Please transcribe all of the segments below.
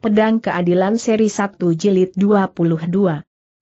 Pedang Keadilan Seri 1 Jilid 22.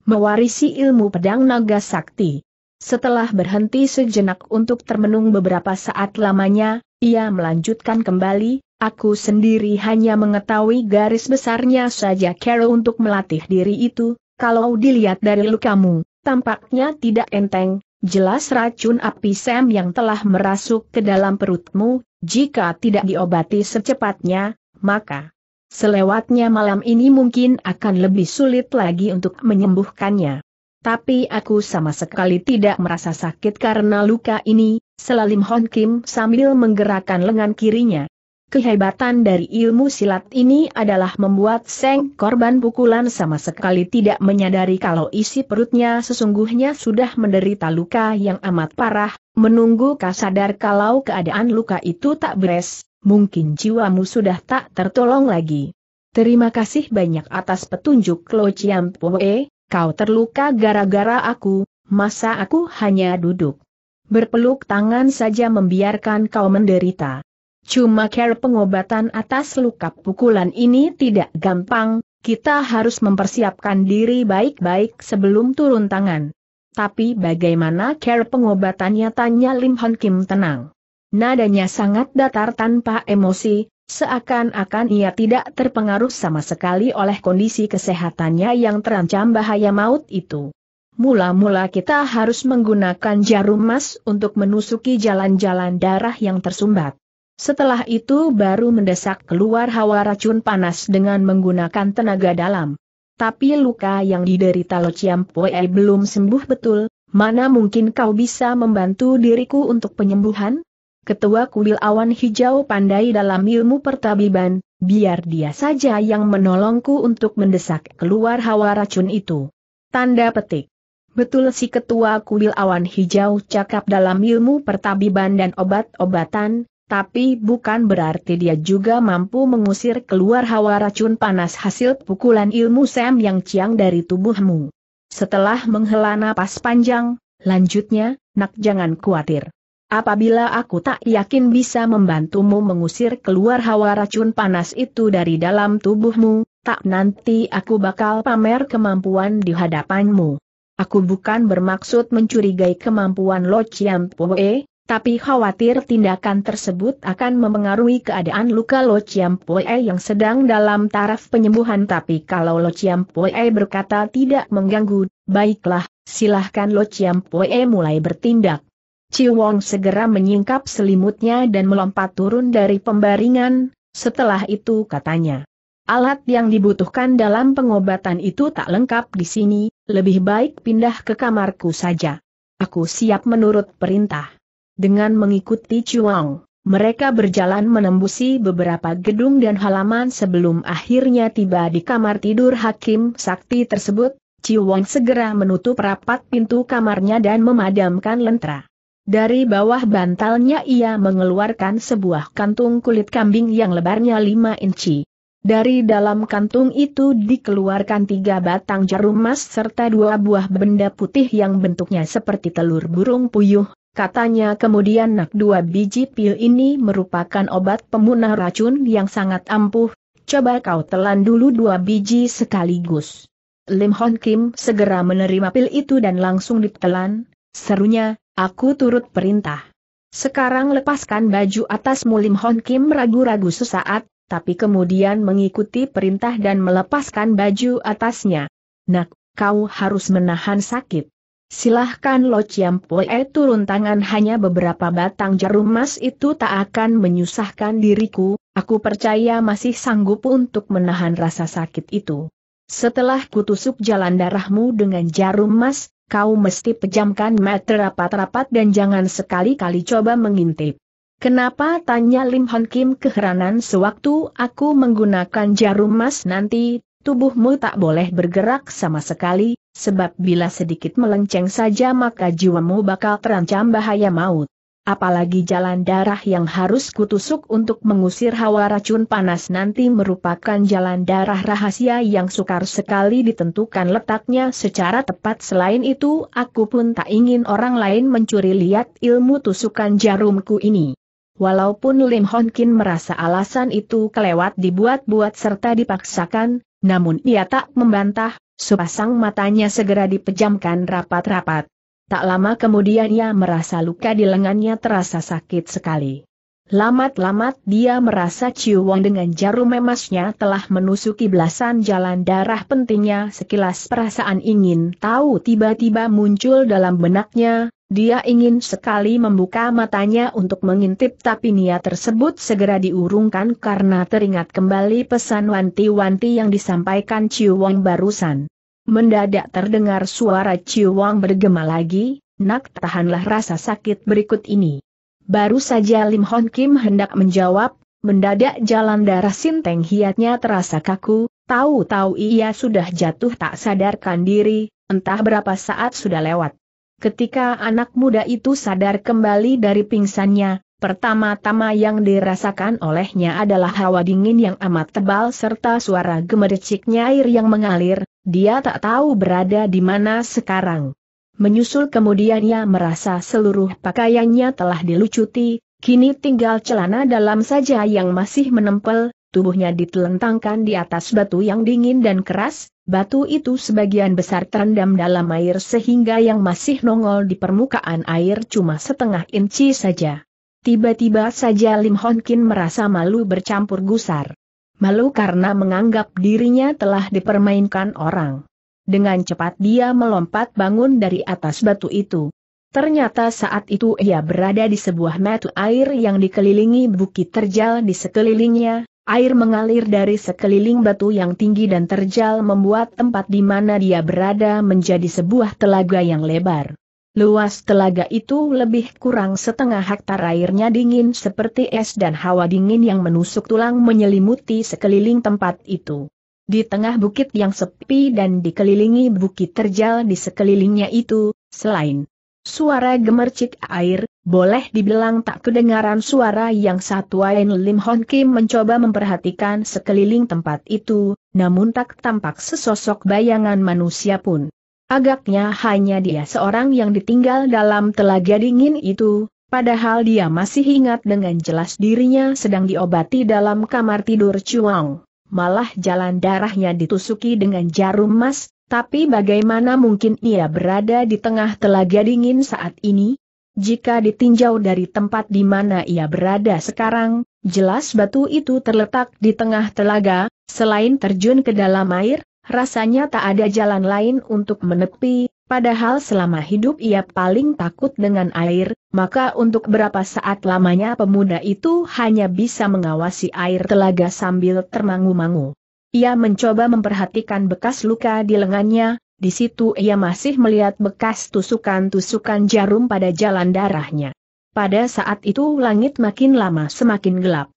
Mewarisi ilmu pedang naga sakti. Setelah berhenti sejenak untuk termenung beberapa saat lamanya, ia melanjutkan kembali, aku sendiri hanya mengetahui garis besarnya saja Carol untuk melatih diri itu, kalau dilihat dari lukamu, tampaknya tidak enteng, jelas racun api Sam yang telah merasuk ke dalam perutmu, jika tidak diobati secepatnya, maka Selewatnya malam ini mungkin akan lebih sulit lagi untuk menyembuhkannya. Tapi aku sama sekali tidak merasa sakit karena luka ini, selalim Hon Kim sambil menggerakkan lengan kirinya. Kehebatan dari ilmu silat ini adalah membuat Seng korban pukulan sama sekali tidak menyadari kalau isi perutnya sesungguhnya sudah menderita luka yang amat parah, menunggu kasadar kalau keadaan luka itu tak beres, mungkin jiwamu sudah tak tertolong lagi. Terima kasih banyak atas petunjuk Lo Chiam Poe, kau terluka gara-gara aku, masa aku hanya duduk. Berpeluk tangan saja membiarkan kau menderita. Cuma care pengobatan atas luka pukulan ini tidak gampang, kita harus mempersiapkan diri baik-baik sebelum turun tangan. Tapi bagaimana care pengobatannya tanya Lim Hon Kim tenang. Nadanya sangat datar tanpa emosi, seakan-akan ia tidak terpengaruh sama sekali oleh kondisi kesehatannya yang terancam bahaya maut itu. Mula-mula kita harus menggunakan jarum emas untuk menusuki jalan-jalan darah yang tersumbat. Setelah itu baru mendesak keluar hawa racun panas dengan menggunakan tenaga dalam. Tapi luka yang diderita Lo Chiampue belum sembuh betul, mana mungkin kau bisa membantu diriku untuk penyembuhan? Ketua Kuil Awan Hijau pandai dalam ilmu pertabiban, biar dia saja yang menolongku untuk mendesak keluar hawa racun itu. Tanda petik. Betul si Ketua Kuil Awan Hijau cakap dalam ilmu pertabiban dan obat-obatan, tapi bukan berarti dia juga mampu mengusir keluar hawa racun panas hasil pukulan ilmu sem yang ciang dari tubuhmu. Setelah menghela napas panjang, lanjutnya, nak jangan khawatir. Apabila aku tak yakin bisa membantumu mengusir keluar hawa racun panas itu dari dalam tubuhmu, tak nanti aku bakal pamer kemampuan di hadapanmu. Aku bukan bermaksud mencurigai kemampuan Lo Chiam Poe, tapi khawatir tindakan tersebut akan memengaruhi keadaan luka Lo Chiam Poe yang sedang dalam taraf penyembuhan tapi kalau Lo Chiam Poe berkata tidak mengganggu, baiklah, silahkan Lo Chiam Poe mulai bertindak. Ciwong segera menyingkap selimutnya dan melompat turun dari pembaringan, setelah itu katanya. Alat yang dibutuhkan dalam pengobatan itu tak lengkap di sini, lebih baik pindah ke kamarku saja. Aku siap menurut perintah. Dengan mengikuti Ciwong, mereka berjalan menembusi beberapa gedung dan halaman sebelum akhirnya tiba di kamar tidur Hakim Sakti tersebut, Ciwon segera menutup rapat pintu kamarnya dan memadamkan lentera. Dari bawah bantalnya ia mengeluarkan sebuah kantung kulit kambing yang lebarnya 5 inci. Dari dalam kantung itu dikeluarkan tiga batang jarum emas serta dua buah benda putih yang bentuknya seperti telur burung puyuh. Katanya kemudian nak dua biji pil ini merupakan obat pemunah racun yang sangat ampuh, coba kau telan dulu dua biji sekaligus. Lim Hon Kim segera menerima pil itu dan langsung ditelan, serunya, Aku turut perintah. Sekarang lepaskan baju atas Mulim Hon Kim ragu-ragu sesaat, tapi kemudian mengikuti perintah dan melepaskan baju atasnya. Nak, kau harus menahan sakit. Silahkan Lo Chiam Poe turun tangan hanya beberapa batang jarum emas itu tak akan menyusahkan diriku, aku percaya masih sanggup untuk menahan rasa sakit itu. Setelah kutusuk jalan darahmu dengan jarum emas, kau mesti pejamkan mata rapat-rapat dan jangan sekali-kali coba mengintip. Kenapa tanya Lim Hon Kim keheranan sewaktu aku menggunakan jarum emas nanti, tubuhmu tak boleh bergerak sama sekali, sebab bila sedikit melenceng saja maka jiwamu bakal terancam bahaya maut apalagi jalan darah yang harus kutusuk untuk mengusir hawa racun panas nanti merupakan jalan darah rahasia yang sukar sekali ditentukan letaknya secara tepat selain itu aku pun tak ingin orang lain mencuri lihat ilmu tusukan jarumku ini. Walaupun Lim Hon Kin merasa alasan itu kelewat dibuat-buat serta dipaksakan, namun ia tak membantah, sepasang matanya segera dipejamkan rapat-rapat. Tak lama kemudian ia merasa luka di lengannya terasa sakit sekali. Lamat-lamat dia merasa Wong dengan jarum emasnya telah menusuki belasan jalan darah pentingnya sekilas perasaan ingin tahu tiba-tiba muncul dalam benaknya, dia ingin sekali membuka matanya untuk mengintip tapi niat tersebut segera diurungkan karena teringat kembali pesan wanti-wanti yang disampaikan Wong barusan. Mendadak terdengar suara Ciwang bergema lagi, nak tahanlah rasa sakit berikut ini. Baru saja Lim Hon Kim hendak menjawab, mendadak jalan darah Sinteng hiatnya terasa kaku, tahu-tahu ia sudah jatuh tak sadarkan diri, entah berapa saat sudah lewat. Ketika anak muda itu sadar kembali dari pingsannya, Pertama-tama yang dirasakan olehnya adalah hawa dingin yang amat tebal serta suara gemericiknya air yang mengalir, dia tak tahu berada di mana sekarang. Menyusul kemudian ia merasa seluruh pakaiannya telah dilucuti, kini tinggal celana dalam saja yang masih menempel, tubuhnya ditelentangkan di atas batu yang dingin dan keras, batu itu sebagian besar terendam dalam air sehingga yang masih nongol di permukaan air cuma setengah inci saja. Tiba-tiba saja Lim Kin merasa malu bercampur gusar. Malu karena menganggap dirinya telah dipermainkan orang. Dengan cepat dia melompat bangun dari atas batu itu. Ternyata saat itu ia berada di sebuah mata air yang dikelilingi bukit terjal di sekelilingnya, air mengalir dari sekeliling batu yang tinggi dan terjal membuat tempat di mana dia berada menjadi sebuah telaga yang lebar. Luas telaga itu lebih kurang setengah hektar airnya dingin seperti es dan hawa dingin yang menusuk tulang menyelimuti sekeliling tempat itu. Di tengah bukit yang sepi dan dikelilingi bukit terjal di sekelilingnya itu, selain suara gemercik air, boleh dibilang tak kedengaran suara yang satu lain Lim Hon Kim mencoba memperhatikan sekeliling tempat itu, namun tak tampak sesosok bayangan manusia pun. Agaknya hanya dia seorang yang ditinggal dalam telaga dingin itu, padahal dia masih ingat dengan jelas dirinya sedang diobati dalam kamar tidur Chuang. Malah jalan darahnya ditusuki dengan jarum emas, tapi bagaimana mungkin ia berada di tengah telaga dingin saat ini? Jika ditinjau dari tempat di mana ia berada sekarang, jelas batu itu terletak di tengah telaga, selain terjun ke dalam air, rasanya tak ada jalan lain untuk menepi, padahal selama hidup ia paling takut dengan air, maka untuk berapa saat lamanya pemuda itu hanya bisa mengawasi air telaga sambil termangu-mangu. Ia mencoba memperhatikan bekas luka di lengannya, di situ ia masih melihat bekas tusukan-tusukan jarum pada jalan darahnya. Pada saat itu langit makin lama semakin gelap.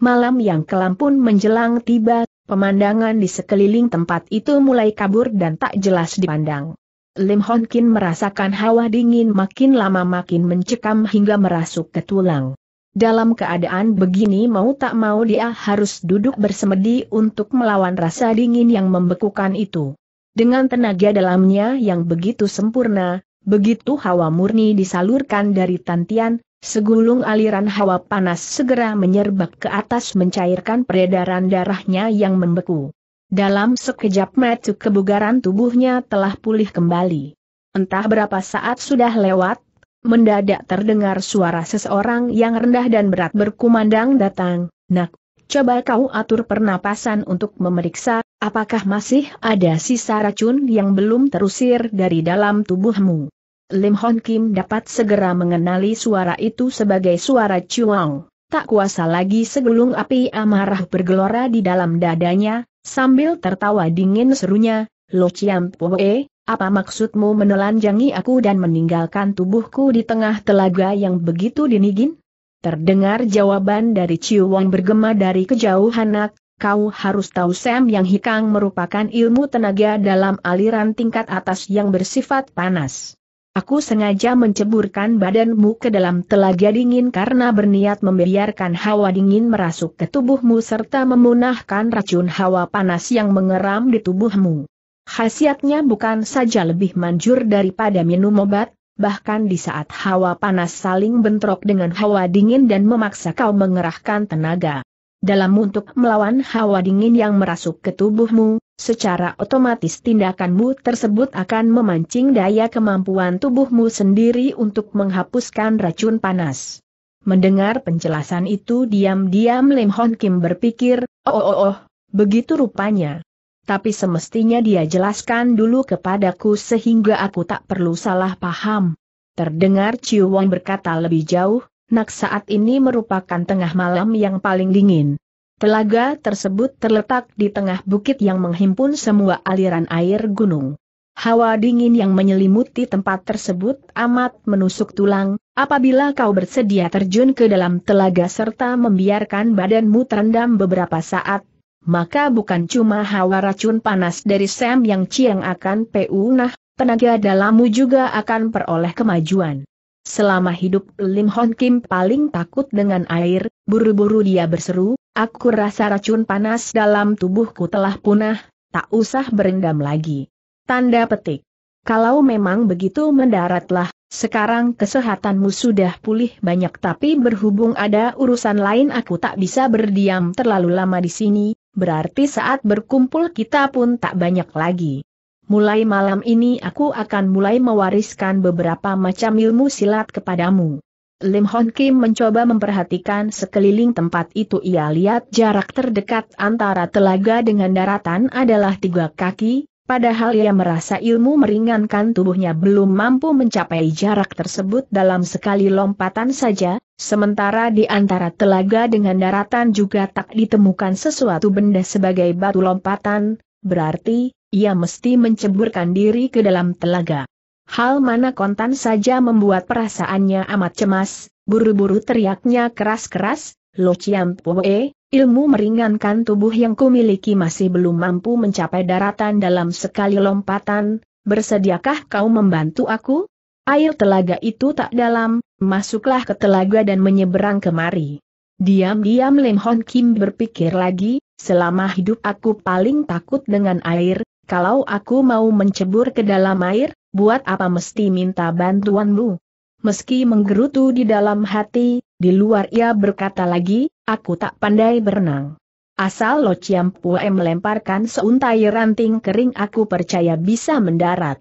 Malam yang kelam pun menjelang tiba, Pemandangan di sekeliling tempat itu mulai kabur dan tak jelas dipandang. Lim Hon Kin merasakan hawa dingin makin lama makin mencekam hingga merasuk ke tulang. Dalam keadaan begini mau tak mau dia harus duduk bersemedi untuk melawan rasa dingin yang membekukan itu. Dengan tenaga dalamnya yang begitu sempurna, begitu hawa murni disalurkan dari tantian, Segulung aliran hawa panas segera menyerbak ke atas mencairkan peredaran darahnya yang membeku. Dalam sekejap mata kebugaran tubuhnya telah pulih kembali. Entah berapa saat sudah lewat, mendadak terdengar suara seseorang yang rendah dan berat berkumandang datang, Nak, coba kau atur pernapasan untuk memeriksa, apakah masih ada sisa racun yang belum terusir dari dalam tubuhmu. Lim Hon Kim dapat segera mengenali suara itu sebagai suara Chuang. Tak kuasa lagi segulung api amarah bergelora di dalam dadanya, sambil tertawa dingin serunya, Lo Chiam Poe, apa maksudmu menelanjangi aku dan meninggalkan tubuhku di tengah telaga yang begitu dinigin? Terdengar jawaban dari Chiuang bergema dari kejauhan nak, kau harus tahu Sam yang hikang merupakan ilmu tenaga dalam aliran tingkat atas yang bersifat panas. Aku sengaja menceburkan badanmu ke dalam telaga dingin karena berniat membiarkan hawa dingin merasuk ke tubuhmu serta memunahkan racun hawa panas yang mengeram di tubuhmu. Khasiatnya bukan saja lebih manjur daripada minum obat, bahkan di saat hawa panas saling bentrok dengan hawa dingin dan memaksa kau mengerahkan tenaga. Dalam untuk melawan hawa dingin yang merasuk ke tubuhmu, secara otomatis tindakanmu tersebut akan memancing daya kemampuan tubuhmu sendiri untuk menghapuskan racun panas. Mendengar penjelasan itu diam-diam Lim Hon Kim berpikir, oh oh oh, oh begitu rupanya. Tapi semestinya dia jelaskan dulu kepadaku sehingga aku tak perlu salah paham. Terdengar Chiu Wong berkata lebih jauh, nak saat ini merupakan tengah malam yang paling dingin. Telaga tersebut terletak di tengah bukit yang menghimpun semua aliran air gunung. Hawa dingin yang menyelimuti tempat tersebut amat menusuk tulang, apabila kau bersedia terjun ke dalam telaga serta membiarkan badanmu terendam beberapa saat, maka bukan cuma hawa racun panas dari Sam yang ciang akan punah, tenaga dalammu juga akan peroleh kemajuan. Selama hidup Lim Hon Kim paling takut dengan air, buru-buru dia berseru, Aku rasa racun panas dalam tubuhku telah punah, tak usah berendam lagi. Tanda petik. Kalau memang begitu mendaratlah, sekarang kesehatanmu sudah pulih banyak tapi berhubung ada urusan lain aku tak bisa berdiam terlalu lama di sini, berarti saat berkumpul kita pun tak banyak lagi. Mulai malam ini aku akan mulai mewariskan beberapa macam ilmu silat kepadamu. Lim Hon Kim mencoba memperhatikan sekeliling tempat itu ia lihat jarak terdekat antara telaga dengan daratan adalah tiga kaki, padahal ia merasa ilmu meringankan tubuhnya belum mampu mencapai jarak tersebut dalam sekali lompatan saja, sementara di antara telaga dengan daratan juga tak ditemukan sesuatu benda sebagai batu lompatan, berarti, ia mesti menceburkan diri ke dalam telaga. Hal mana kontan saja membuat perasaannya amat cemas, buru-buru teriaknya keras-keras, Lo Chiam Poe, ilmu meringankan tubuh yang kumiliki masih belum mampu mencapai daratan dalam sekali lompatan, bersediakah kau membantu aku? Air telaga itu tak dalam, masuklah ke telaga dan menyeberang kemari. Diam-diam Lim Hon Kim berpikir lagi, selama hidup aku paling takut dengan air, kalau aku mau mencebur ke dalam air, buat apa mesti minta bantuanmu? Meski menggerutu di dalam hati, di luar ia berkata lagi, aku tak pandai berenang. Asal Lo Ciampue melemparkan seuntai ranting kering aku percaya bisa mendarat.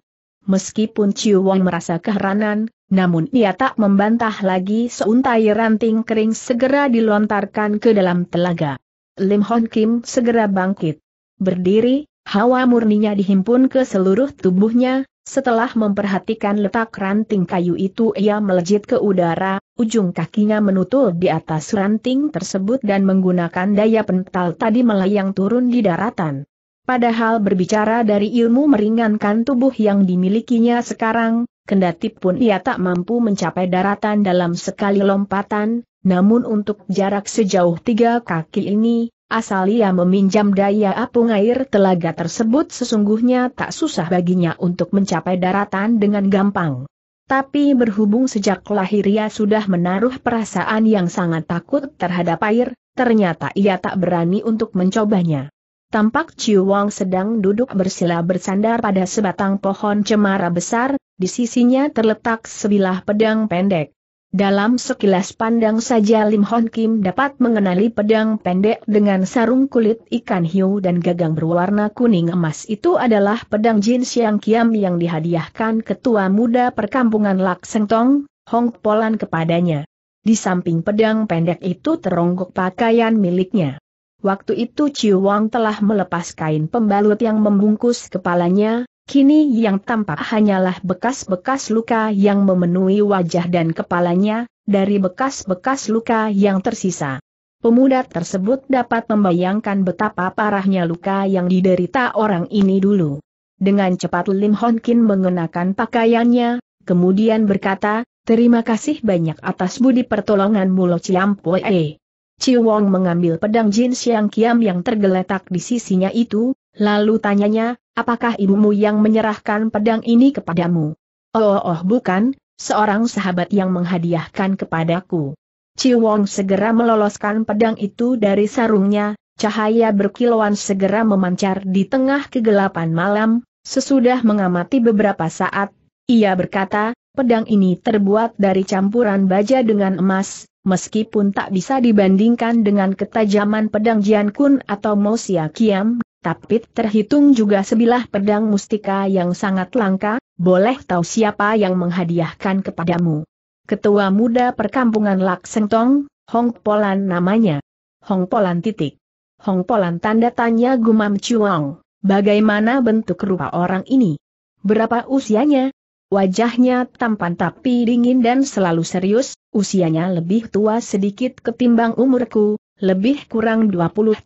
Meskipun Ciu Wong merasa keheranan, namun ia tak membantah lagi seuntai ranting kering segera dilontarkan ke dalam telaga. Lim Hon Kim segera bangkit. Berdiri, hawa murninya dihimpun ke seluruh tubuhnya, setelah memperhatikan letak ranting kayu itu ia melejit ke udara, ujung kakinya menutul di atas ranting tersebut dan menggunakan daya pental tadi melayang turun di daratan. Padahal berbicara dari ilmu meringankan tubuh yang dimilikinya sekarang, kendati pun ia tak mampu mencapai daratan dalam sekali lompatan, namun untuk jarak sejauh tiga kaki ini, Asal ia meminjam daya apung air telaga tersebut sesungguhnya tak susah baginya untuk mencapai daratan dengan gampang. Tapi berhubung sejak lahir ia sudah menaruh perasaan yang sangat takut terhadap air, ternyata ia tak berani untuk mencobanya. Tampak Chiu Wang sedang duduk bersila bersandar pada sebatang pohon cemara besar, di sisinya terletak sebilah pedang pendek. Dalam sekilas pandang saja Lim Hon Kim dapat mengenali pedang pendek dengan sarung kulit ikan hiu dan gagang berwarna kuning emas itu adalah pedang Jin Siang Kiam yang dihadiahkan ketua muda perkampungan Lak Seng Tong, Hong Polan kepadanya. Di samping pedang pendek itu teronggok pakaian miliknya. Waktu itu Chiu Wang telah melepas kain pembalut yang membungkus kepalanya, Kini yang tampak hanyalah bekas-bekas luka yang memenuhi wajah dan kepalanya, dari bekas-bekas luka yang tersisa. Pemuda tersebut dapat membayangkan betapa parahnya luka yang diderita orang ini dulu. Dengan cepat Lim Hon Kin mengenakan pakaiannya, kemudian berkata, Terima kasih banyak atas budi pertolonganmu Lo Chiam Poe. Chi Wong mengambil pedang Jin Siang Kiam yang tergeletak di sisinya itu, Lalu tanyanya, apakah ibumu yang menyerahkan pedang ini kepadamu? Oh, oh, bukan, seorang sahabat yang menghadiahkan kepadaku. Ciwong segera meloloskan pedang itu dari sarungnya, cahaya berkilauan segera memancar di tengah kegelapan malam, sesudah mengamati beberapa saat, ia berkata, pedang ini terbuat dari campuran baja dengan emas, meskipun tak bisa dibandingkan dengan ketajaman pedang Jian Kun atau Mosia Kiam tapi terhitung juga sebilah pedang mustika yang sangat langka, boleh tahu siapa yang menghadiahkan kepadamu. Ketua muda perkampungan Laksentong, Hong Polan namanya. Hong Polan titik. Hong Polan tanda tanya Gumam Chuang, bagaimana bentuk rupa orang ini? Berapa usianya? Wajahnya tampan tapi dingin dan selalu serius, usianya lebih tua sedikit ketimbang umurku, lebih kurang 23-4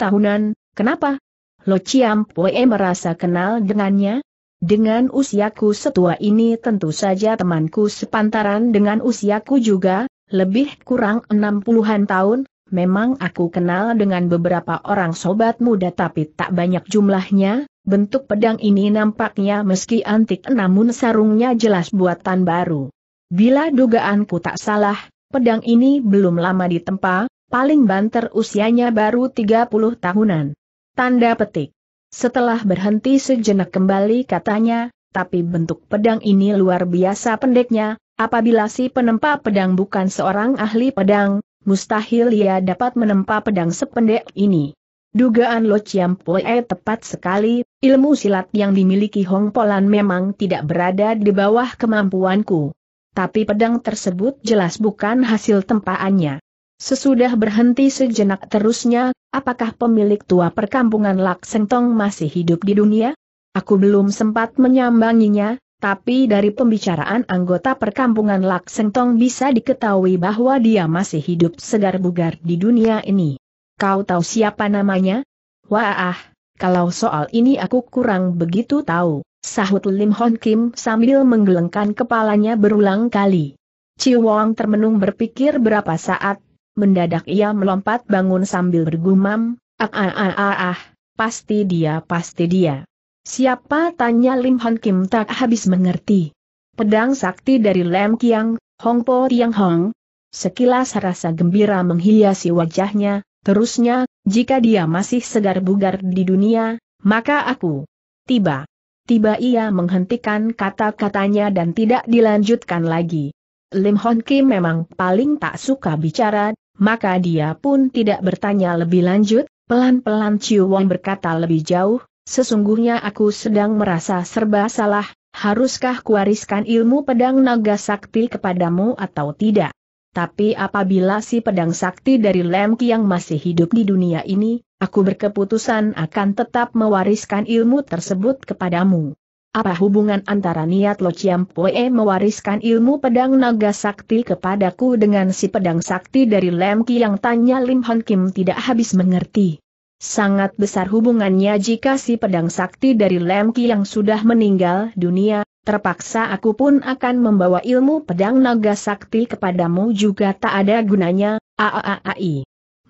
tahunan, Kenapa? Lo Chiam Pue merasa kenal dengannya? Dengan usiaku setua ini tentu saja temanku sepantaran dengan usiaku juga, lebih kurang enam puluhan tahun, memang aku kenal dengan beberapa orang sobat muda tapi tak banyak jumlahnya, bentuk pedang ini nampaknya meski antik namun sarungnya jelas buatan baru. Bila dugaanku tak salah, pedang ini belum lama ditempa, paling banter usianya baru 30 tahunan. Tanda petik. Setelah berhenti sejenak kembali katanya, tapi bentuk pedang ini luar biasa pendeknya, apabila si penempa pedang bukan seorang ahli pedang, mustahil ia dapat menempa pedang sependek ini. Dugaan Lo Chiam Poe tepat sekali, ilmu silat yang dimiliki Hong Polan memang tidak berada di bawah kemampuanku. Tapi pedang tersebut jelas bukan hasil tempaannya. Sesudah berhenti sejenak terusnya, apakah pemilik tua perkampungan Laksengtong masih hidup di dunia? Aku belum sempat menyambanginya, tapi dari pembicaraan anggota perkampungan Laksengtong bisa diketahui bahwa dia masih hidup segar bugar di dunia ini. Kau tahu siapa namanya? Wah, kalau soal ini aku kurang begitu tahu, sahut Lim Hon Kim sambil menggelengkan kepalanya berulang kali. Ci Wong termenung berpikir berapa saat, mendadak ia melompat bangun sambil bergumam, ah ah ah ah, ah pasti dia pasti dia. Siapa tanya Lim Hon Kim tak habis mengerti. Pedang sakti dari Lem Kiang, Hong Po Tiang Hong. Sekilas rasa gembira menghiasi wajahnya, terusnya, jika dia masih segar bugar di dunia, maka aku. Tiba. Tiba ia menghentikan kata-katanya dan tidak dilanjutkan lagi. Lim Hon Kim memang paling tak suka bicara, maka dia pun tidak bertanya lebih lanjut, pelan-pelan Ciu Wong berkata lebih jauh, sesungguhnya aku sedang merasa serba salah, haruskah kuariskan ilmu pedang naga sakti kepadamu atau tidak? Tapi apabila si pedang sakti dari Lem yang masih hidup di dunia ini, aku berkeputusan akan tetap mewariskan ilmu tersebut kepadamu. Apa hubungan antara niat Lo Chiampoe mewariskan ilmu pedang naga sakti kepadaku dengan si pedang sakti dari Lem yang tanya Lim Hon Kim tidak habis mengerti. Sangat besar hubungannya jika si pedang sakti dari Lem yang sudah meninggal dunia, terpaksa aku pun akan membawa ilmu pedang naga sakti kepadamu juga tak ada gunanya, aaai.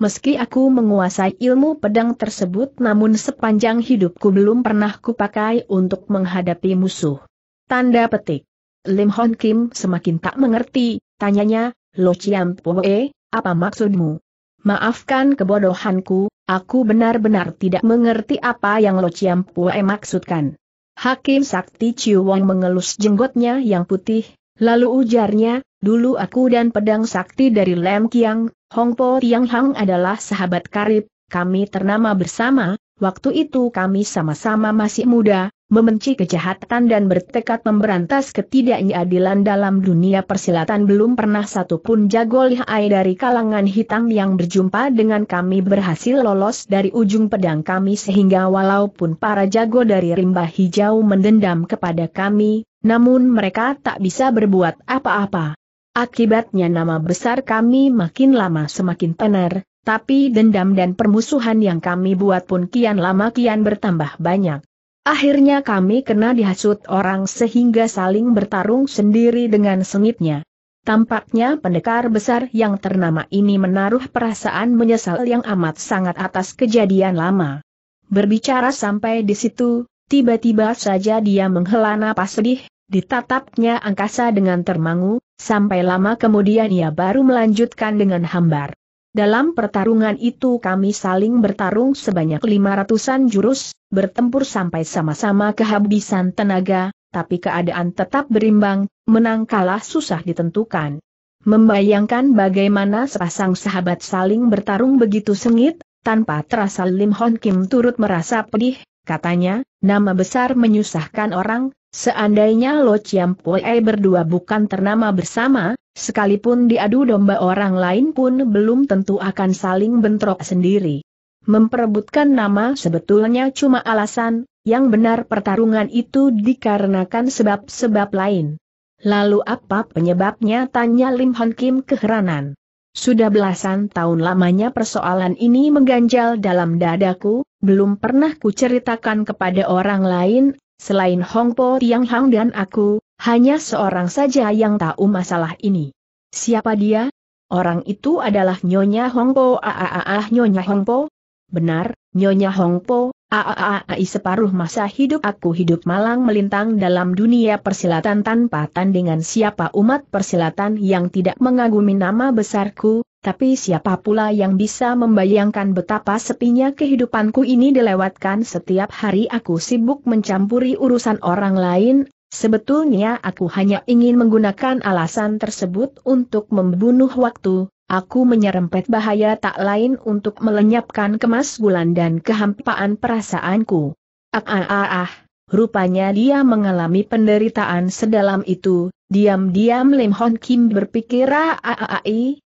Meski aku menguasai ilmu pedang tersebut namun sepanjang hidupku belum pernah kupakai untuk menghadapi musuh. Tanda petik. Lim Hon Kim semakin tak mengerti, tanyanya, Lo Chiam Poe, apa maksudmu? Maafkan kebodohanku, aku benar-benar tidak mengerti apa yang Lo Chiam Poe maksudkan. Hakim Sakti Wong mengelus jenggotnya yang putih, lalu ujarnya, dulu aku dan pedang sakti dari Lem Kiang, Hongpo Hang adalah sahabat karib, kami ternama bersama, waktu itu kami sama-sama masih muda, membenci kejahatan dan bertekad memberantas ketidakadilan dalam dunia persilatan belum pernah satupun jago lihai dari kalangan hitam yang berjumpa dengan kami berhasil lolos dari ujung pedang kami sehingga walaupun para jago dari rimba hijau mendendam kepada kami, namun mereka tak bisa berbuat apa-apa. Akibatnya nama besar kami makin lama semakin tenar, tapi dendam dan permusuhan yang kami buat pun kian lama kian bertambah banyak. Akhirnya kami kena dihasut orang sehingga saling bertarung sendiri dengan sengitnya. Tampaknya pendekar besar yang ternama ini menaruh perasaan menyesal yang amat sangat atas kejadian lama. Berbicara sampai di situ, tiba-tiba saja dia menghela napas sedih, ditatapnya angkasa dengan termangu, Sampai lama kemudian ia baru melanjutkan dengan hambar. Dalam pertarungan itu kami saling bertarung sebanyak lima ratusan jurus, bertempur sampai sama-sama kehabisan tenaga, tapi keadaan tetap berimbang, menang kalah susah ditentukan. Membayangkan bagaimana sepasang sahabat saling bertarung begitu sengit, tanpa terasa Lim Hon Kim turut merasa pedih, Katanya, nama besar menyusahkan orang, seandainya Lo Chiam Pue berdua bukan ternama bersama, sekalipun diadu domba orang lain pun belum tentu akan saling bentrok sendiri. Memperebutkan nama sebetulnya cuma alasan, yang benar pertarungan itu dikarenakan sebab-sebab lain. Lalu apa penyebabnya tanya Lim Hon Kim keheranan. Sudah belasan tahun lamanya persoalan ini mengganjal dalam dadaku, belum pernah kuceritakan kepada orang lain, selain Hong Po Tiang Hang dan aku, hanya seorang saja yang tahu masalah ini. Siapa dia? Orang itu adalah Nyonya Hong Po. Ah, ah, ah, ah Nyonya Hong Po. Benar, Nyonya Hong Po, Aaai separuh masa hidup aku hidup malang melintang dalam dunia persilatan tanpa tandingan siapa umat persilatan yang tidak mengagumi nama besarku, tapi siapa pula yang bisa membayangkan betapa sepinya kehidupanku ini dilewatkan setiap hari aku sibuk mencampuri urusan orang lain, sebetulnya aku hanya ingin menggunakan alasan tersebut untuk membunuh waktu, aku menyerempet bahaya tak lain untuk melenyapkan kemas bulan dan kehampaan perasaanku. Ah ah ah ah, rupanya dia mengalami penderitaan sedalam itu, diam-diam Lim Hon Kim berpikir ah ah ah, ah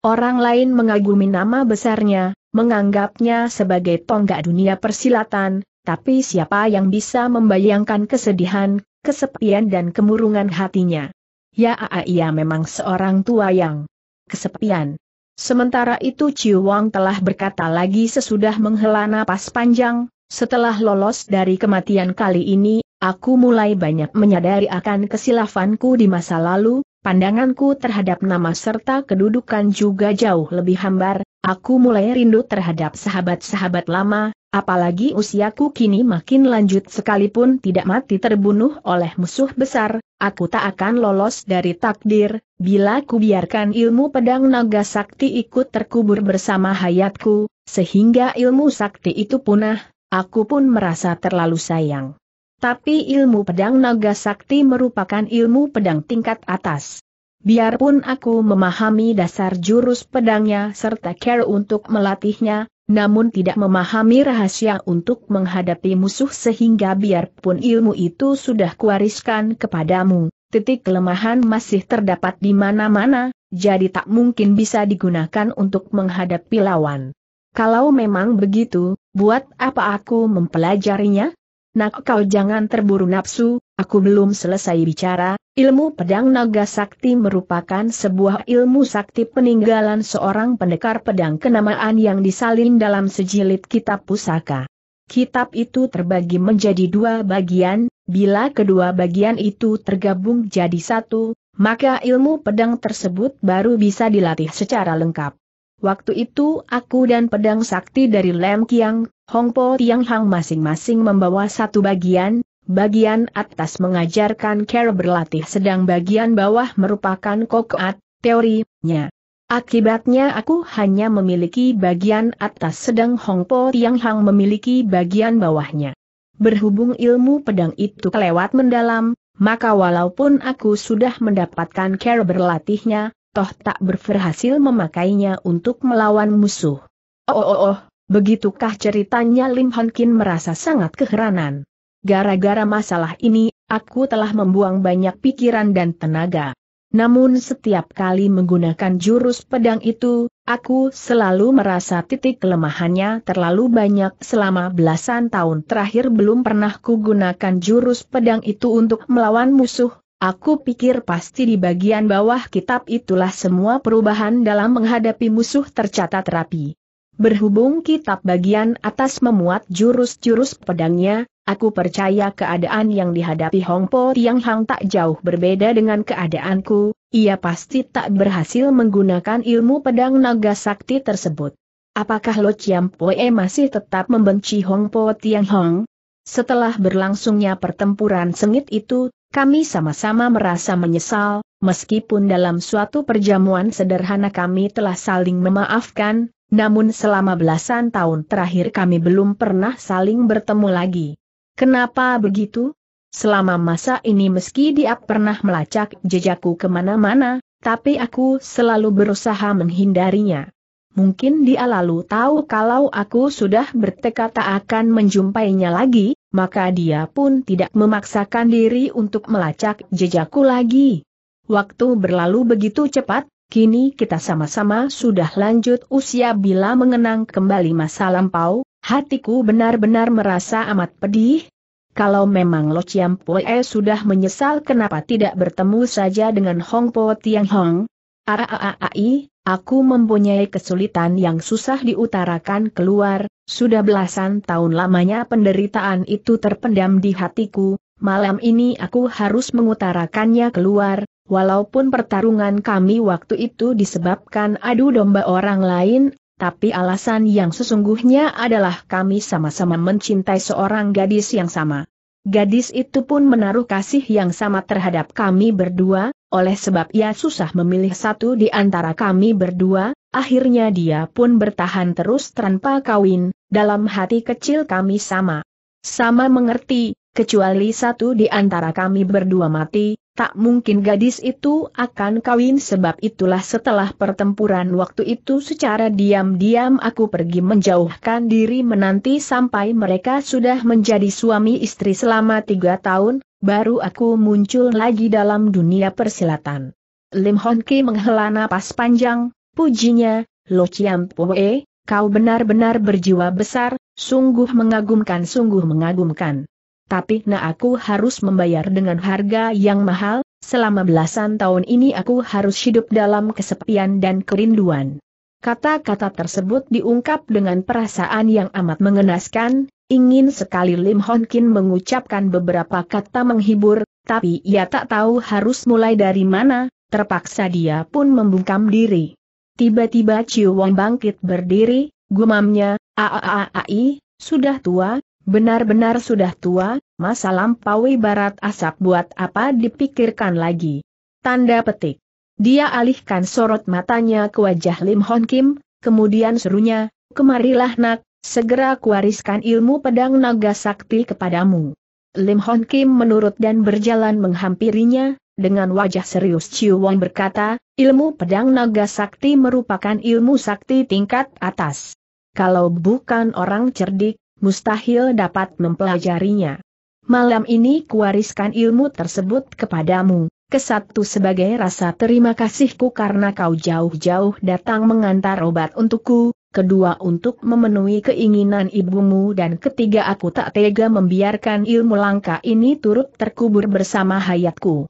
orang lain mengagumi nama besarnya, menganggapnya sebagai tonggak dunia persilatan, tapi siapa yang bisa membayangkan kesedihan, kesepian dan kemurungan hatinya. Ya ah, ah, ia memang seorang tua yang kesepian. Sementara itu Ciu Wang telah berkata lagi sesudah menghela napas panjang, setelah lolos dari kematian kali ini, aku mulai banyak menyadari akan kesilafanku di masa lalu, pandanganku terhadap nama serta kedudukan juga jauh lebih hambar, aku mulai rindu terhadap sahabat-sahabat lama, Apalagi usiaku kini makin lanjut sekalipun tidak mati terbunuh oleh musuh besar, aku tak akan lolos dari takdir, bila ku biarkan ilmu pedang naga sakti ikut terkubur bersama hayatku, sehingga ilmu sakti itu punah, aku pun merasa terlalu sayang. Tapi ilmu pedang naga sakti merupakan ilmu pedang tingkat atas. Biarpun aku memahami dasar jurus pedangnya serta care untuk melatihnya, namun tidak memahami rahasia untuk menghadapi musuh sehingga biarpun ilmu itu sudah kuariskan kepadamu, titik kelemahan masih terdapat di mana-mana, jadi tak mungkin bisa digunakan untuk menghadapi lawan. Kalau memang begitu, buat apa aku mempelajarinya? Nak kau jangan terburu nafsu, aku belum selesai bicara, ilmu pedang naga sakti merupakan sebuah ilmu sakti peninggalan seorang pendekar pedang kenamaan yang disalin dalam sejilid kitab pusaka. Kitab itu terbagi menjadi dua bagian, bila kedua bagian itu tergabung jadi satu, maka ilmu pedang tersebut baru bisa dilatih secara lengkap. Waktu itu aku dan pedang sakti dari Lem Kiang, Hong Po Tiang Hang masing-masing membawa satu bagian, bagian atas mengajarkan cara berlatih sedang bagian bawah merupakan kokoat, teorinya. Akibatnya aku hanya memiliki bagian atas sedang Hong Po Tiang Hang memiliki bagian bawahnya. Berhubung ilmu pedang itu kelewat mendalam, maka walaupun aku sudah mendapatkan cara berlatihnya, toh tak berhasil memakainya untuk melawan musuh. Oh oh oh, begitukah ceritanya Lim Hon Kin merasa sangat keheranan. Gara-gara masalah ini, aku telah membuang banyak pikiran dan tenaga. Namun setiap kali menggunakan jurus pedang itu, aku selalu merasa titik kelemahannya terlalu banyak selama belasan tahun terakhir belum pernah kugunakan jurus pedang itu untuk melawan musuh, Aku pikir pasti di bagian bawah kitab itulah semua perubahan dalam menghadapi musuh tercatat rapi. Berhubung kitab bagian atas memuat jurus-jurus pedangnya, aku percaya keadaan yang dihadapi Hong Po Tiang Hang tak jauh berbeda dengan keadaanku, ia pasti tak berhasil menggunakan ilmu pedang naga sakti tersebut. Apakah Lo Chiam Poe masih tetap membenci Hong Po Tiang Hong? Setelah berlangsungnya pertempuran sengit itu, kami sama-sama merasa menyesal, meskipun dalam suatu perjamuan sederhana kami telah saling memaafkan, namun selama belasan tahun terakhir kami belum pernah saling bertemu lagi. Kenapa begitu? Selama masa ini meski dia pernah melacak jejakku kemana-mana, tapi aku selalu berusaha menghindarinya. Mungkin dia lalu tahu kalau aku sudah bertekad tak akan menjumpainya lagi, maka dia pun tidak memaksakan diri untuk melacak jejakku lagi. Waktu berlalu begitu cepat, kini kita sama-sama sudah lanjut usia bila mengenang kembali masa lampau, hatiku benar-benar merasa amat pedih. Kalau memang Lo Chiam Poe sudah menyesal kenapa tidak bertemu saja dengan Hong Po Tiang Hong, Aaai, Aku mempunyai kesulitan yang susah diutarakan keluar, sudah belasan tahun lamanya penderitaan itu terpendam di hatiku, malam ini aku harus mengutarakannya keluar, walaupun pertarungan kami waktu itu disebabkan adu domba orang lain, tapi alasan yang sesungguhnya adalah kami sama-sama mencintai seorang gadis yang sama. Gadis itu pun menaruh kasih yang sama terhadap kami berdua, oleh sebab ia susah memilih satu di antara kami berdua, akhirnya dia pun bertahan terus tanpa kawin, dalam hati kecil kami sama. Sama mengerti, Kecuali satu di antara kami berdua mati, tak mungkin gadis itu akan kawin sebab itulah setelah pertempuran waktu itu secara diam-diam aku pergi menjauhkan diri menanti sampai mereka sudah menjadi suami istri selama tiga tahun, baru aku muncul lagi dalam dunia persilatan. Lim Hon Ki menghela napas panjang, pujinya, Lo Chiam Pue, kau benar-benar berjiwa besar, sungguh mengagumkan sungguh mengagumkan tapi nah aku harus membayar dengan harga yang mahal, selama belasan tahun ini aku harus hidup dalam kesepian dan kerinduan. Kata-kata tersebut diungkap dengan perasaan yang amat mengenaskan, ingin sekali Lim Hon Kin mengucapkan beberapa kata menghibur, tapi ia tak tahu harus mulai dari mana, terpaksa dia pun membungkam diri. Tiba-tiba Ciu Wong bangkit berdiri, gumamnya, aaai, sudah tua, Benar-benar sudah tua, masa lampaui barat asap buat apa dipikirkan lagi. Tanda petik. Dia alihkan sorot matanya ke wajah Lim Hon Kim, kemudian serunya, kemarilah nak, segera kuariskan ilmu pedang naga sakti kepadamu. Lim Hon Kim menurut dan berjalan menghampirinya, dengan wajah serius Chiu Wong berkata, ilmu pedang naga sakti merupakan ilmu sakti tingkat atas. Kalau bukan orang cerdik, mustahil dapat mempelajarinya. Malam ini kuwariskan ilmu tersebut kepadamu, kesatu sebagai rasa terima kasihku karena kau jauh-jauh datang mengantar obat untukku, kedua untuk memenuhi keinginan ibumu dan ketiga aku tak tega membiarkan ilmu langka ini turut terkubur bersama hayatku.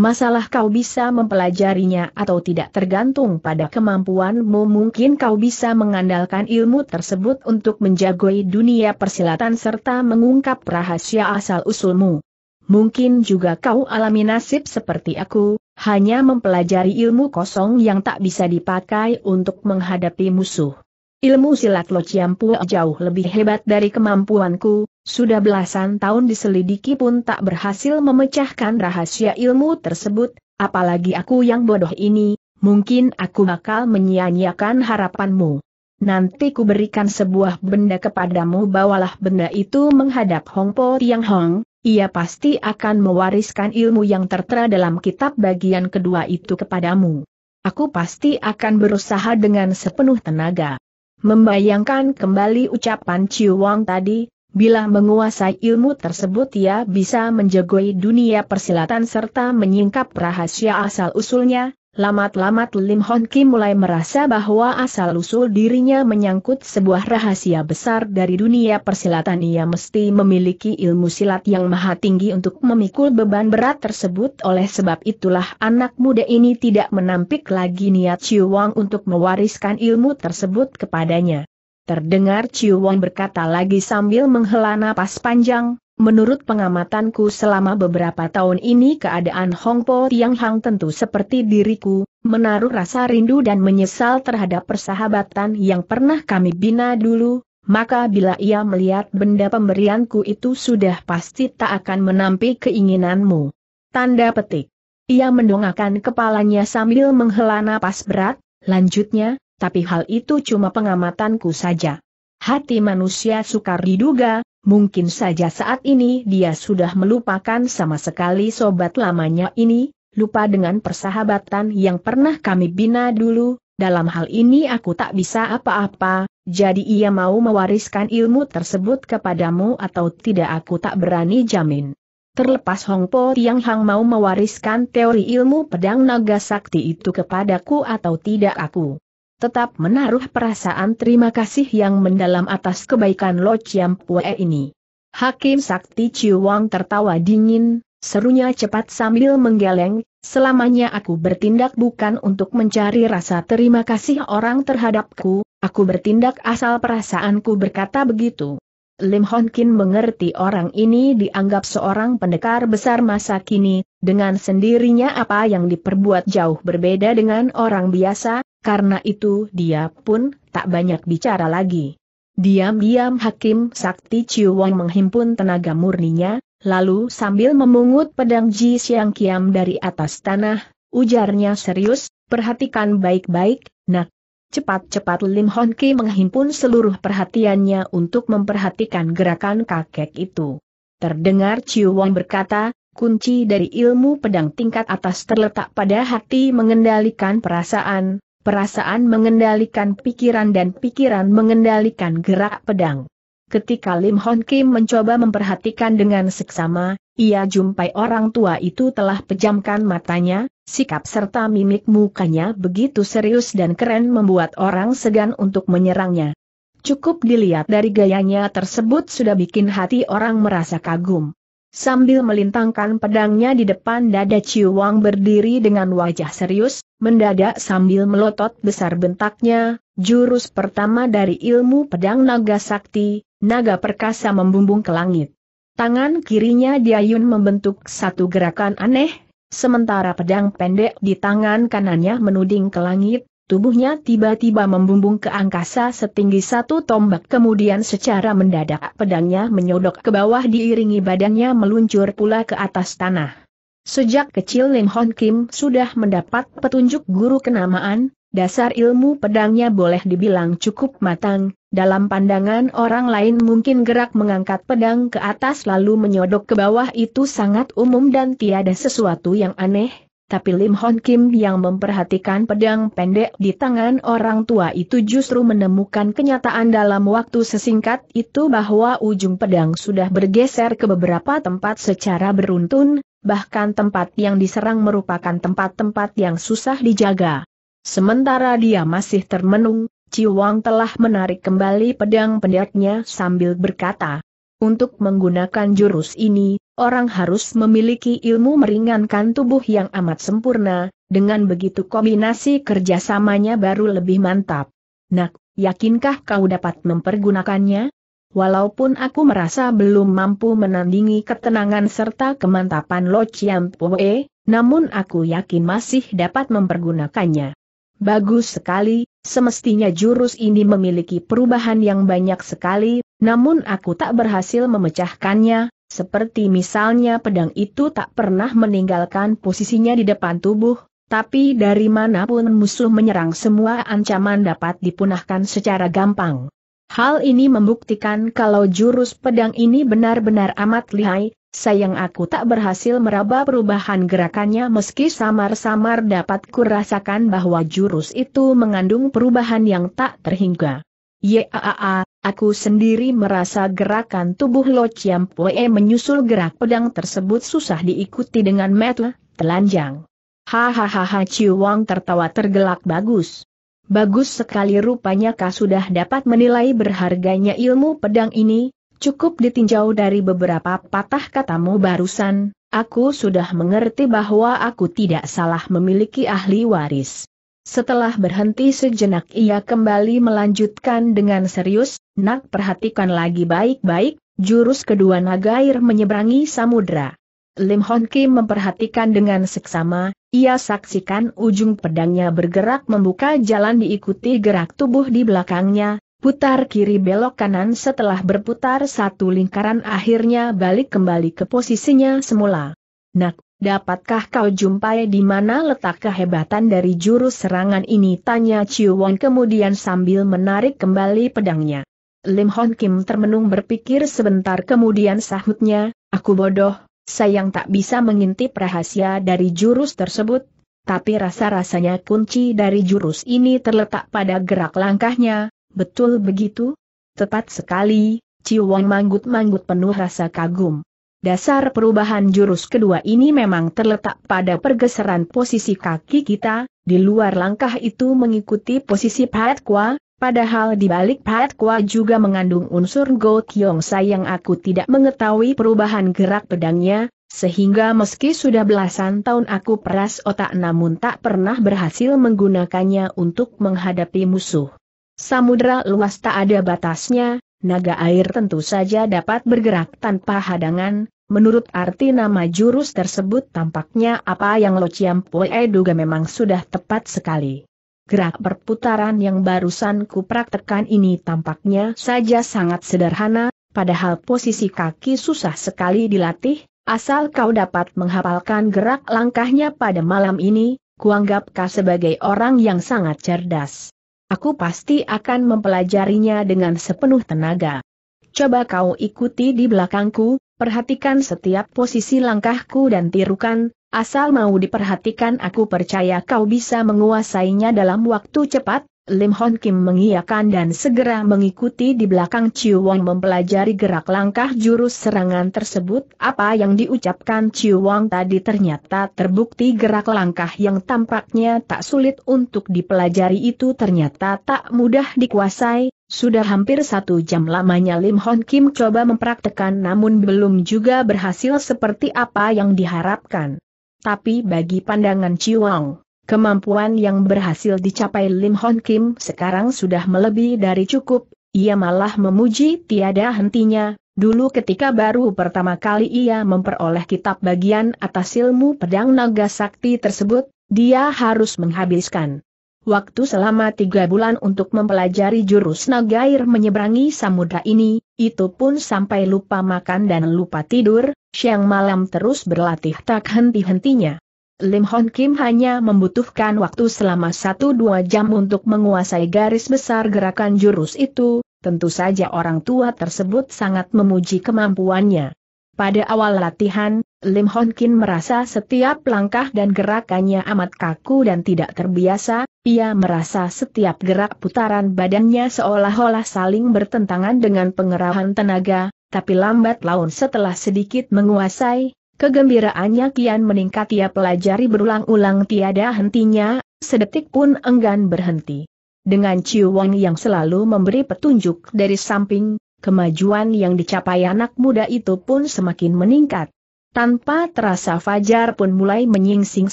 Masalah kau bisa mempelajarinya atau tidak tergantung pada kemampuanmu mungkin kau bisa mengandalkan ilmu tersebut untuk menjagoi dunia persilatan serta mengungkap rahasia asal-usulmu. Mungkin juga kau alami nasib seperti aku, hanya mempelajari ilmu kosong yang tak bisa dipakai untuk menghadapi musuh. Ilmu silat Lo Ciampu jauh lebih hebat dari kemampuanku, sudah belasan tahun diselidiki pun tak berhasil memecahkan rahasia ilmu tersebut, apalagi aku yang bodoh ini, mungkin aku bakal menyia-nyiakan harapanmu. Nanti kuberikan sebuah benda kepadamu bawalah benda itu menghadap Hong Po Tiang Hong, ia pasti akan mewariskan ilmu yang tertera dalam kitab bagian kedua itu kepadamu. Aku pasti akan berusaha dengan sepenuh tenaga. Membayangkan kembali ucapan Ciu Wang tadi, Bila menguasai ilmu tersebut ia bisa menjegoi dunia persilatan serta menyingkap rahasia asal-usulnya, lamat-lamat Lim Hon Kim mulai merasa bahwa asal-usul dirinya menyangkut sebuah rahasia besar dari dunia persilatan ia mesti memiliki ilmu silat yang maha tinggi untuk memikul beban berat tersebut oleh sebab itulah anak muda ini tidak menampik lagi niat Chiu Wang untuk mewariskan ilmu tersebut kepadanya. Terdengar Ciu Wong berkata lagi sambil menghela napas panjang, menurut pengamatanku selama beberapa tahun ini keadaan Hong Po Tiang Hang tentu seperti diriku, menaruh rasa rindu dan menyesal terhadap persahabatan yang pernah kami bina dulu, maka bila ia melihat benda pemberianku itu sudah pasti tak akan menampi keinginanmu. Tanda petik. Ia mendongakkan kepalanya sambil menghela napas berat, lanjutnya, tapi hal itu cuma pengamatanku saja. Hati manusia sukar diduga, mungkin saja saat ini dia sudah melupakan sama sekali sobat lamanya ini, lupa dengan persahabatan yang pernah kami bina dulu, dalam hal ini aku tak bisa apa-apa, jadi ia mau mewariskan ilmu tersebut kepadamu atau tidak aku tak berani jamin. Terlepas Hong Po Tiang Hang mau mewariskan teori ilmu pedang naga sakti itu kepadaku atau tidak aku tetap menaruh perasaan terima kasih yang mendalam atas kebaikan Lo Chiam Pue ini. Hakim Sakti Wang tertawa dingin, serunya cepat sambil menggeleng, selamanya aku bertindak bukan untuk mencari rasa terima kasih orang terhadapku, aku bertindak asal perasaanku berkata begitu. Lim Hon Kin mengerti orang ini dianggap seorang pendekar besar masa kini, dengan sendirinya apa yang diperbuat jauh berbeda dengan orang biasa, karena itu dia pun tak banyak bicara lagi. Diam-diam Hakim Sakti Ciuwang menghimpun tenaga murninya, lalu sambil memungut pedang Ji Siang Kiam dari atas tanah, ujarnya serius, perhatikan baik-baik, nak. Cepat-cepat Lim Hon Ki menghimpun seluruh perhatiannya untuk memperhatikan gerakan kakek itu. Terdengar Ciuwang berkata, kunci dari ilmu pedang tingkat atas terletak pada hati mengendalikan perasaan, Perasaan mengendalikan pikiran dan pikiran mengendalikan gerak pedang. Ketika Lim Hon Kim mencoba memperhatikan dengan seksama, ia jumpai orang tua itu telah pejamkan matanya, sikap serta mimik mukanya begitu serius dan keren membuat orang segan untuk menyerangnya. Cukup dilihat dari gayanya tersebut sudah bikin hati orang merasa kagum. Sambil melintangkan pedangnya di depan dada Wang berdiri dengan wajah serius, mendadak sambil melotot besar bentaknya, jurus pertama dari ilmu pedang naga sakti, naga perkasa membumbung ke langit. Tangan kirinya Diayun membentuk satu gerakan aneh, sementara pedang pendek di tangan kanannya menuding ke langit, Tubuhnya tiba-tiba membumbung ke angkasa setinggi satu tombak kemudian secara mendadak pedangnya menyodok ke bawah diiringi badannya meluncur pula ke atas tanah. Sejak kecil Lim Hon Kim sudah mendapat petunjuk guru kenamaan, dasar ilmu pedangnya boleh dibilang cukup matang, dalam pandangan orang lain mungkin gerak mengangkat pedang ke atas lalu menyodok ke bawah itu sangat umum dan tiada sesuatu yang aneh, tapi Lim Hon Kim yang memperhatikan pedang pendek di tangan orang tua itu justru menemukan kenyataan dalam waktu sesingkat itu bahwa ujung pedang sudah bergeser ke beberapa tempat secara beruntun, bahkan tempat yang diserang merupakan tempat-tempat yang susah dijaga. Sementara dia masih termenung, Ciwang telah menarik kembali pedang pendeknya sambil berkata, untuk menggunakan jurus ini, orang harus memiliki ilmu meringankan tubuh yang amat sempurna, dengan begitu kombinasi kerjasamanya baru lebih mantap. Nak, yakinkah kau dapat mempergunakannya? Walaupun aku merasa belum mampu menandingi ketenangan serta kemantapan Lo Chiam Pue, namun aku yakin masih dapat mempergunakannya. Bagus sekali, semestinya jurus ini memiliki perubahan yang banyak sekali, namun aku tak berhasil memecahkannya, seperti misalnya pedang itu tak pernah meninggalkan posisinya di depan tubuh, tapi dari manapun musuh menyerang semua ancaman dapat dipunahkan secara gampang. Hal ini membuktikan kalau jurus pedang ini benar-benar amat lihai, sayang aku tak berhasil meraba perubahan gerakannya meski samar-samar dapat kurasakan bahwa jurus itu mengandung perubahan yang tak terhingga. Yaaah. Aku sendiri merasa gerakan tubuh Lo Chiam Pue menyusul gerak pedang tersebut susah diikuti dengan metu, telanjang. Hahaha Ciwang tertawa tergelak bagus. Bagus sekali rupanya kau sudah dapat menilai berharganya ilmu pedang ini, cukup ditinjau dari beberapa patah katamu barusan, aku sudah mengerti bahwa aku tidak salah memiliki ahli waris. Setelah berhenti sejenak ia kembali melanjutkan dengan serius, nak perhatikan lagi baik-baik, jurus kedua naga air menyeberangi samudra. Lim Hon Kim memperhatikan dengan seksama, ia saksikan ujung pedangnya bergerak membuka jalan diikuti gerak tubuh di belakangnya, putar kiri belok kanan setelah berputar satu lingkaran akhirnya balik kembali ke posisinya semula. Nak, dapatkah kau jumpai di mana letak kehebatan dari jurus serangan ini? Tanya Chiu Won kemudian sambil menarik kembali pedangnya. Lim Hon Kim termenung berpikir sebentar kemudian sahutnya, aku bodoh, sayang tak bisa mengintip rahasia dari jurus tersebut. Tapi rasa-rasanya kunci dari jurus ini terletak pada gerak langkahnya, betul begitu? Tepat sekali, Ciwon manggut-manggut penuh rasa kagum. Dasar perubahan jurus kedua ini memang terletak pada pergeseran posisi kaki kita, di luar langkah itu mengikuti posisi Pat Kwa, padahal di balik Pat Kwa juga mengandung unsur Go Kyong sayang aku tidak mengetahui perubahan gerak pedangnya, sehingga meski sudah belasan tahun aku peras otak namun tak pernah berhasil menggunakannya untuk menghadapi musuh. Samudra luas tak ada batasnya, naga air tentu saja dapat bergerak tanpa hadangan, menurut arti nama jurus tersebut tampaknya apa yang Lo Chiam Pue duga memang sudah tepat sekali. Gerak perputaran yang barusan kupraktekkan ini tampaknya saja sangat sederhana, padahal posisi kaki susah sekali dilatih, asal kau dapat menghafalkan gerak langkahnya pada malam ini, kuanggap kau sebagai orang yang sangat cerdas. Aku pasti akan mempelajarinya dengan sepenuh tenaga. Coba kau ikuti di belakangku, perhatikan setiap posisi langkahku dan tirukan, asal mau diperhatikan aku percaya kau bisa menguasainya dalam waktu cepat, Lim Hon Kim mengiyakan dan segera mengikuti di belakang Chiu Wang mempelajari gerak langkah jurus serangan tersebut. Apa yang diucapkan Chiu Wang tadi ternyata terbukti gerak langkah yang tampaknya tak sulit untuk dipelajari itu ternyata tak mudah dikuasai. Sudah hampir satu jam lamanya Lim Hon Kim coba mempraktekan namun belum juga berhasil seperti apa yang diharapkan. Tapi bagi pandangan Chiu Wang, Kemampuan yang berhasil dicapai Lim Hon Kim sekarang sudah melebihi dari cukup, ia malah memuji tiada hentinya, Dulu ketika baru pertama kali ia memperoleh kitab bagian atas ilmu pedang naga sakti tersebut, dia harus menghabiskan waktu selama tiga bulan untuk mempelajari jurus naga air menyeberangi samudra ini, itu pun sampai lupa makan dan lupa tidur, siang malam terus berlatih tak henti-hentinya. Lim Hon Kim hanya membutuhkan waktu selama 1-2 jam untuk menguasai garis besar gerakan jurus itu, tentu saja orang tua tersebut sangat memuji kemampuannya. Pada awal latihan, Lim Hon Kim merasa setiap langkah dan gerakannya amat kaku dan tidak terbiasa, ia merasa setiap gerak putaran badannya seolah-olah saling bertentangan dengan pengerahan tenaga, tapi lambat laun setelah sedikit menguasai, Kegembiraannya kian meningkat ia pelajari berulang-ulang tiada hentinya, sedetik pun enggan berhenti. Dengan Ciu Wang yang selalu memberi petunjuk dari samping, kemajuan yang dicapai anak muda itu pun semakin meningkat. Tanpa terasa fajar pun mulai menyingsing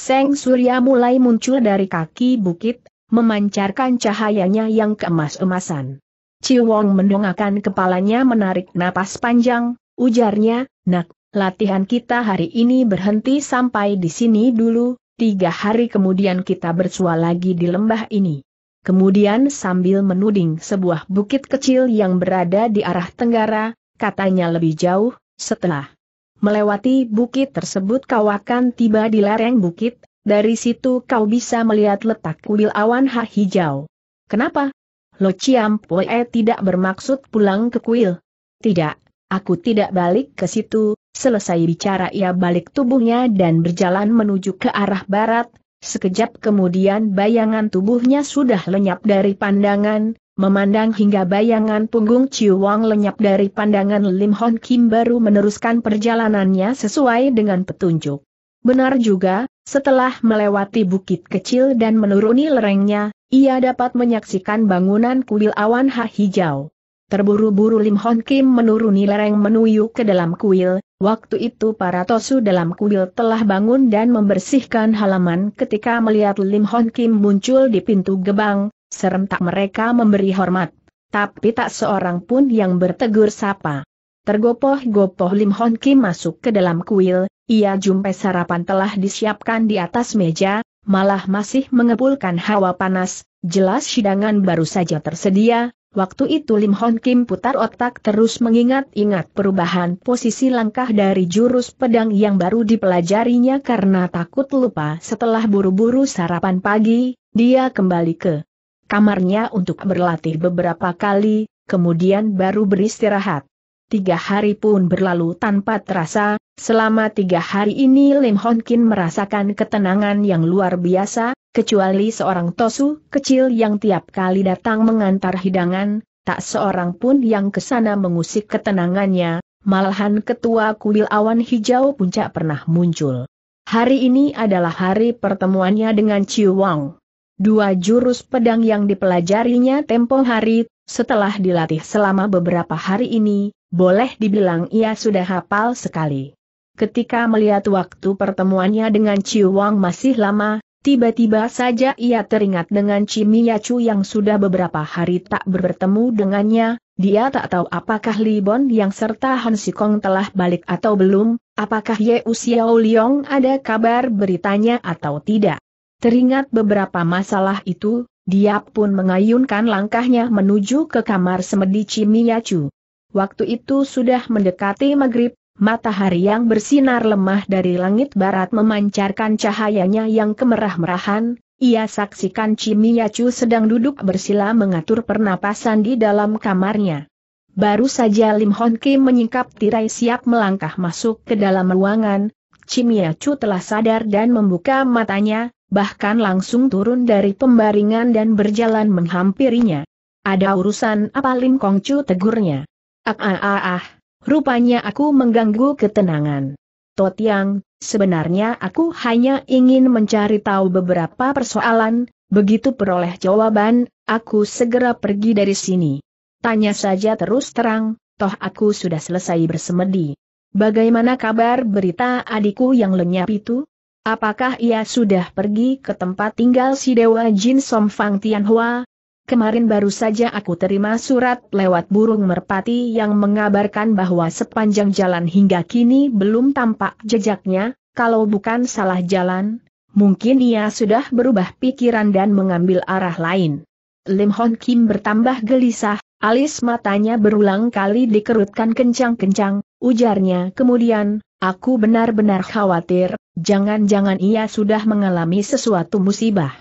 seng surya mulai muncul dari kaki bukit, memancarkan cahayanya yang keemas-emasan. Ciwong mendongakkan kepalanya menarik napas panjang, ujarnya, nak, latihan kita hari ini berhenti sampai di sini dulu, tiga hari kemudian kita bersua lagi di lembah ini. Kemudian sambil menuding sebuah bukit kecil yang berada di arah tenggara, katanya lebih jauh, setelah melewati bukit tersebut kau akan tiba di lereng bukit, dari situ kau bisa melihat letak kuil awan ha hijau. Kenapa? Lo Ciampoe tidak bermaksud pulang ke kuil. Tidak, aku tidak balik ke situ, Selesai bicara ia balik tubuhnya dan berjalan menuju ke arah barat, sekejap kemudian bayangan tubuhnya sudah lenyap dari pandangan, memandang hingga bayangan punggung Chiu Wang lenyap dari pandangan Lim Hon Kim baru meneruskan perjalanannya sesuai dengan petunjuk. Benar juga, setelah melewati bukit kecil dan menuruni lerengnya, ia dapat menyaksikan bangunan kuil awan hijau. Terburu-buru Lim Hon Kim menuruni lereng menuju ke dalam kuil, Waktu itu para Tosu dalam kuil telah bangun dan membersihkan halaman ketika melihat Lim Hon Kim muncul di pintu gebang, serentak mereka memberi hormat. Tapi tak seorang pun yang bertegur sapa. Tergopoh-gopoh Lim Hon Kim masuk ke dalam kuil, ia jumpai sarapan telah disiapkan di atas meja, malah masih mengepulkan hawa panas, jelas hidangan baru saja tersedia, Waktu itu Lim Hon Kim putar otak terus mengingat-ingat perubahan posisi langkah dari jurus pedang yang baru dipelajarinya karena takut lupa setelah buru-buru sarapan pagi, dia kembali ke kamarnya untuk berlatih beberapa kali, kemudian baru beristirahat. Tiga hari pun berlalu tanpa terasa, selama tiga hari ini Lim Hon Kim merasakan ketenangan yang luar biasa, Kecuali seorang tosu kecil yang tiap kali datang mengantar hidangan, tak seorang pun yang kesana mengusik ketenangannya, malahan ketua kuil awan hijau puncak pernah muncul. Hari ini adalah hari pertemuannya dengan Chiu Wang. Dua jurus pedang yang dipelajarinya tempo hari, setelah dilatih selama beberapa hari ini, boleh dibilang ia sudah hafal sekali. Ketika melihat waktu pertemuannya dengan Chiu Wang masih lama, Tiba-tiba saja ia teringat dengan Cimiyacu yang sudah beberapa hari tak bertemu dengannya, dia tak tahu apakah Li Bon yang serta Han Sikong telah balik atau belum, apakah Ye Xiao Liong ada kabar beritanya atau tidak. Teringat beberapa masalah itu, dia pun mengayunkan langkahnya menuju ke kamar semedi Cimiyacu. Waktu itu sudah mendekati maghrib, Matahari yang bersinar lemah dari langit barat memancarkan cahayanya yang kemerah-merahan, ia saksikan Cimiyacu sedang duduk bersila mengatur pernapasan di dalam kamarnya. Baru saja Lim Hon Kim menyingkap tirai siap melangkah masuk ke dalam ruangan, Cimiyacu telah sadar dan membuka matanya, bahkan langsung turun dari pembaringan dan berjalan menghampirinya. Ada urusan apa Lim Kongcu tegurnya? Ah ah ah ah. ah rupanya aku mengganggu ketenangan. Totiang, sebenarnya aku hanya ingin mencari tahu beberapa persoalan, begitu peroleh jawaban, aku segera pergi dari sini. Tanya saja terus terang, toh aku sudah selesai bersemedi. Bagaimana kabar berita adikku yang lenyap itu? Apakah ia sudah pergi ke tempat tinggal si Dewa Jin Somfang Tianhua, Kemarin baru saja aku terima surat lewat burung merpati yang mengabarkan bahwa sepanjang jalan hingga kini belum tampak jejaknya, kalau bukan salah jalan, mungkin ia sudah berubah pikiran dan mengambil arah lain. Lim Hon Kim bertambah gelisah, alis matanya berulang kali dikerutkan kencang-kencang, ujarnya kemudian, aku benar-benar khawatir, jangan-jangan ia sudah mengalami sesuatu musibah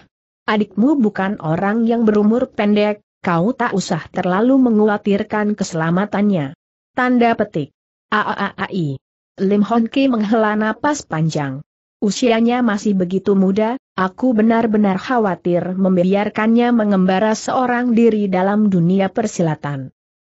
adikmu bukan orang yang berumur pendek, kau tak usah terlalu menguatirkan keselamatannya. Tanda petik. Aaai. Lim Hon Ki menghela napas panjang. Usianya masih begitu muda, aku benar-benar khawatir membiarkannya mengembara seorang diri dalam dunia persilatan.